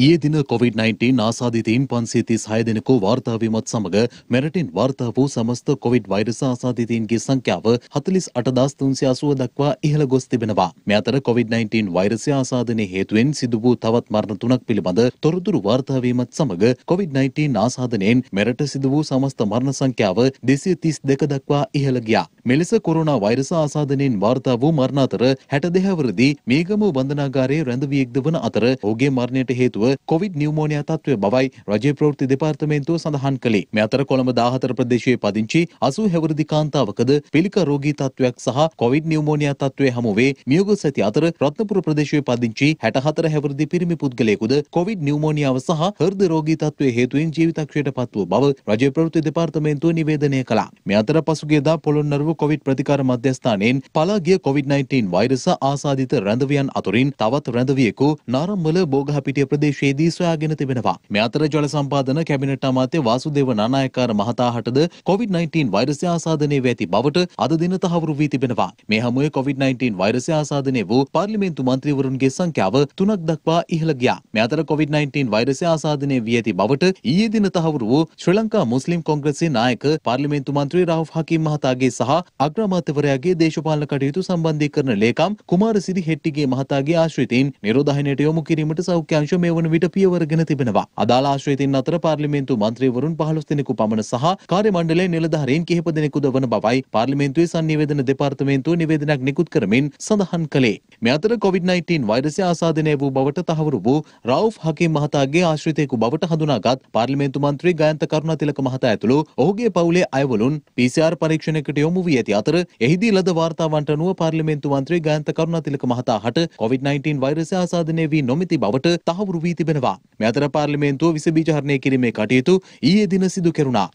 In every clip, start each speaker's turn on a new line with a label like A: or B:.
A: ඊයේ දින COVID-19 ආසාදිතයින් 536 දෙනෙකු වාර්තා වීමත් සමග මෙරටින් වාර්තා වූ සමස්ත COVID වෛරස ආසාදිතයින්ගේ සංඛ්‍යාව 48380 දක්වා ඉහළ ගොස් තිබෙනවා. මේ අතර COVID-19 වෛරසය ආසාදනයේ හේතුවෙන් සිදු වූ තවත් මරණ තුනක් පිළිබඳ තොරතුරු වාර්තා වීමත් සමග COVID-19 ආසාදනයෙන් මෙරට සිදු වූ සමස්ත මරණ සංඛ්‍යාව 232 දක්වා ඉහළ ගියා. මෙලෙස කොරෝනා වෛරස ආසාදනයෙන් වාර්තා වූ මරණ අතර 60 දෙහවරදී මේගමු බන්ධනාගාරයේ රැඳවියෙක්ද වන අතර ඔහුගේ මරණයට හේතුව හේතුව කොවිඩ් නිවමෝනියා තත්ත්වය බවයි රජයේ ප්‍රවෘත්ති දෙපාර්තමේන්තුව සඳහන් කළේ. මේ අතර කොළඹ 14 ප්‍රදේශයේ පදිංචි 80 හැවිරිදි කාන්තාවකද පිළික රෝගී තත්ත්වයක් සහ කොවිඩ් නිවමෝනියා තත්ත්වය හමු වේ. මියගොස් ඇති අතර රත්නපුර ප්‍රදේශයේ පදිංචි 64 හැවිරිදි පිරිමි පුද්ගලයෙකුද කොවිඩ් නිවමෝනියාව සහ හෘද රෝගී තත්ත්වය හේතුවෙන් ජීවිතක්ෂයට පත්ව බව රජයේ ප්‍රවෘත්ති දෙපාර්තමේන්තුව නිවේදනය කළා. මේ අතර පසුගියදා පොළොන්නරුව කොවිඩ් ප්‍රතිකාර මධ්‍යස්ථානයෙන් පලා ගිය COVID-19 වෛරස ආසාදිත රැඳවියන් අතුරින් තවත් රැඳවියෙකු නාරම්මල බෝගහපිටිය ප්‍රදේශ ප්‍රදේශයේදී සොයාගෙන තිබෙනවා. මේ අතර ජල සම්පාදන කැබිනට් අමාත්‍ය වාසුදේව නානායක්කාර මහතා හටද COVID-19 වෛරසය ආසාදනය වී ඇති බවට අද දින තහවුරු වී තිබෙනවා. මේ හමුවේ COVID-19 වෛරසය ආසාදනය වූ පාර්ලිමේන්තු මන්ත්‍රීවරුන්ගේ සංඛ්‍යාව තුනක් දක්වා ඉහළ ගියා. මේ අතර COVID-19 වෛරසය ආසාදනය වී ඇති බවට ඊයේ දින තහවුරු වූ ශ්‍රී ලංකා මුස්ලිම් කොංග්‍රසයේ නායක පාර්ලිමේන්තු මන්ත්‍රී රාහුෆ් හකීම් මහතාගේ සහ අග්‍රාමාත්‍යවරයාගේ දේශපාලන කටයුතු සම්බන්ධීකරණ ලේකම් කුමාරසිරි හෙට්ටිගේ මහතාගේ ආශ්‍රිතයින් නිරෝධායනයට යොමු කිරීමට සෞඛ්‍ය අංශ මේ වන විට පියවර ගෙන තිබෙනවා. අදාළ ආශ්‍රිතින් අතර පාර්ලිමේන්තු මන්ත්‍රීවරුන් 15 දෙනෙකු පමණ සහ කාර්ය මණ්ඩලයේ නිලධාරීන් කිහිප දෙනෙකුද වන බවයි පාර්ලිමේන්තුවේ sannivedana දෙපාර්තමේන්තුව නිවේදනයක් නිකුත් කරමින් සඳහන් කළේ. මේ අතර COVID-19 වෛරසය ආසාදනය වූ බවට තහවුරු වූ රවුෆ් හකීම් මහතාගේ ආශ්‍රිතයෙකු බවට හඳුනාගත් පාර්ලිමේන්තු මන්ත්‍රී ගයන්ත කරුණාතිලක මහතා ඇතුළු ඔහුගේ පවුලේ අයවලුන් PCR පරීක්ෂණයකට යොමු වී ඇති අතර එහිදී ලද වාර්තාවන්ට අනුව පාර්ලිමේන්තු මන්ත්‍රී ගයන්ත කරුණාතිලක මහතා හට COVID-19 වෛරසය ආසාදනය වී නොමැති බවට තහවුරු වී තිබෙනවා. මෙතර පාර්ලිමේන්තුව විස බීජහරණය කිරීමේ කටයුතු ඊයේ දින සිදු කෙරුණා.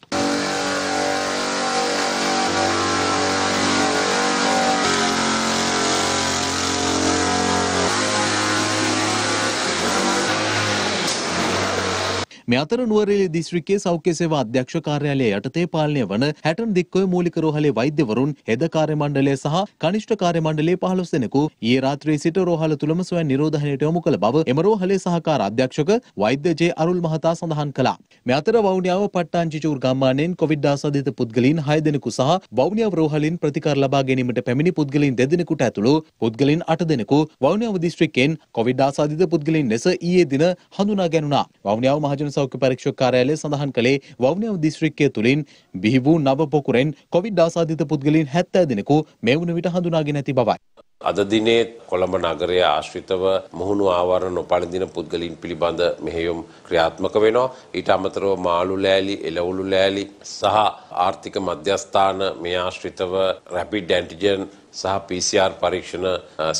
A: මේ අතර නුවරඑළිය දිස්ත්‍රික්කයේ සෞඛ්‍ය සේවා අධ්‍යක්ෂ කාර්යාලය යටතේ පාලනය වන හැටන් දික්කොය මූලික රෝහලේ වෛද්‍යවරුන් හෙද කාර්ය මණ්ඩලය සහ කනිෂ්ඨ කාර්ය මණ්ඩලයේ 15 දෙනෙකු ඊයේ රාත්‍රියේ සිට රෝහල තුලම ස්වයං නිරෝධනයට යොමු කළ බව එම රෝහලේ සහකාර අධ්‍යක්ෂක වෛද්‍ය ජේ අරුල් මහතා සඳහන් කළා. මේ අතර වවුනියාව පට්ටාංචි චූර් ගම්මානයෙන් COVID-19 අධිත පුද්ගලයන් 6 දෙනෙකු සහ වවුනියාව රෝහලින් ප්‍රතිකාර ලබා ගැනීමට පැමිණි පුද්ගලයන් දෙදෙනෙකුට ඇතුළු පුද්ගලයන් 8 දෙනෙකු වවුනියාව දිස්ත්‍රික්කයෙන් COVID-19 අධිත පුද්ගලයන් ලෙස ඊයේ දින හඳුනා ගැනුණා. වවුනියාව මහජන සෞඛ්‍ය පරීක්ෂක කාර්යාලය සඳහන් කළේ වවුනියාව දිස්ත්‍රික්කය තුළින් බිහි වූ නව පොකුරෙන් කොවිඩ් ආසාධිත පුද්ගලයන් 70 දෙනෙකු මේ වන විට හඳුනාගෙන ඇති බවයි.
B: අද දිනේ කොළඹ නගරය ආශ්‍රිතව මුහුණු ආවරණ නොපළඳින පුද්ගලින් පිළිබඳ මෙහෙයුම් ක්‍රියාත්මක වෙනවා. ඊට අමතරව මාළු ලෑලි, එළවලු ලෑලි සහ ආර්ථික මධ්‍යස්ථාන මේ ආශ්‍රිතව රැපිඩ් ඇන්ටිජන් සහ PCR පරීක්ෂණ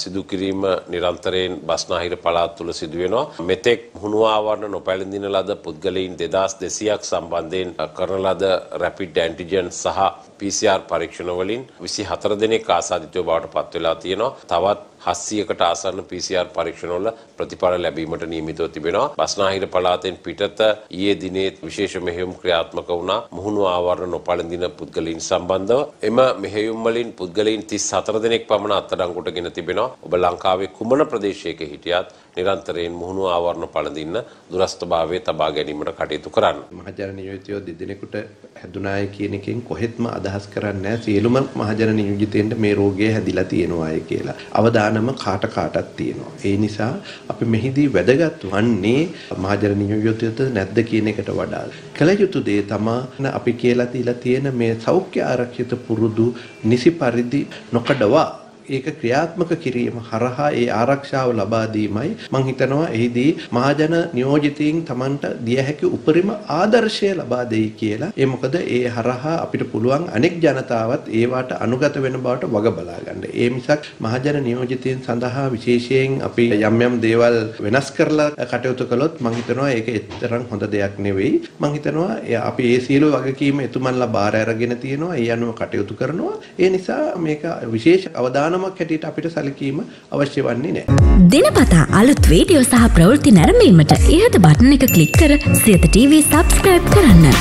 B: සිදු කිරීම නිරන්තරයෙන් බස්නාහිර පළාත් තුළ සිදු වෙනවා. මෙතෙක් හුණු ආවරණ නොපැළඳින ලද පුද්ගලයින් 2200ක් සම්බන්ධයෙන් කරන ලද රැපිඩ් ඇන්ටිජන් සහ PCR පරීක්ෂණ වලින් 24 දෙනෙක් ආසාදිතව බවට පත් වෙලා තියෙනවා. tavat 700කට ආසන්න PCR පරීක්ෂණවල ප්‍රතිඵල ලැබීමට නියමිතව තිබෙනවා. බස්නාහිර පළාතෙන් පිටත ඊයේ දිනේ විශේෂ මෙහෙයුම් ක්‍රියාත්මක වුණා. මුහුණු ආවරණ නොපළඳින පුද්ගලයින් සම්බන්ධව එම මෙහෙයුම් වලින් පුද්ගලයින් 34 දෙනෙක් පමණ අත්අඩංගුවටගෙන තිබෙනවා. ඔබ ලංකාවේ කුමන ප්‍රදේශයක හිටියත් නිරන්තරයෙන් මුහුණු ආවරණ පළඳින්න දුරස්ථභාවයේ තබා ගැනීමට කටයුතු කරන්න. මහජන නියෝජිතයෝ
C: දෙදෙනෙකුට හැදුනාය කියන එකෙන් කොහෙත්ම අදහස් කරන්නේ නැහැ. සියලුම මහජන නියෝජිතයින්ට මේ රෝගය හැදිලා තියෙනවායි කියලා. අවදා අවදානම කාට කාටත් තියෙනවා. ඒ නිසා අපි මෙහිදී වැදගත් වන්නේ මහජන නියෝජිතයද නැද්ද කියන එකට වඩා කළ යුතු දේ තමයි අපි කියලා තියලා තියෙන මේ සෞඛ්‍ය ආරක්ෂිත පුරුදු නිසි පරිදි නොකඩවා ඒක ක්‍රියාත්මක කිරීම හරහා ඒ ආරක්ෂාව ලබා දීමයි මම හිතනවා එහිදී මහජන නියෝජිතයින් Tamanට දිය හැකි උපරිම ආදර්ශය ලබා දෙයි කියලා. ඒ මොකද ඒ හරහා අපිට පුළුවන් අනෙක් ජනතාවත් ඒවට අනුගත වෙන බවට වග බලා ගන්න. ඒ මිසක් මහජන නියෝජිතයින් සඳහා විශේෂයෙන් අපි යම් යම් දේවල් වෙනස් කරලා කටයුතු කළොත් මම හිතනවා ඒක එතරම් හොඳ දෙයක් නෙවෙයි. මම හිතනවා අපි ඒ සියලු වගකීම එතුමන්ලා බාර අරගෙන තියෙනවා. ඒ අනුව කටයුතු කරනවා. ඒ නිසා මේක විශේෂ අවධානය පාඩමක් හැටියට අපිට සැලකීම අවශ්‍ය වන්නේ නෑ. දිනපතා අලුත් වීඩියෝ සහ ප්‍රවෘත්ති නැරඹීමට ඉහත බටන් එක ක්ලික් කර සියත TV subscribe කරන්න.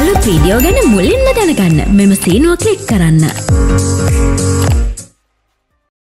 C: අලුත් වීඩියෝ ගැන මුලින්ම දැනගන්න මෙම සීනුව ක්ලික් කරන්න.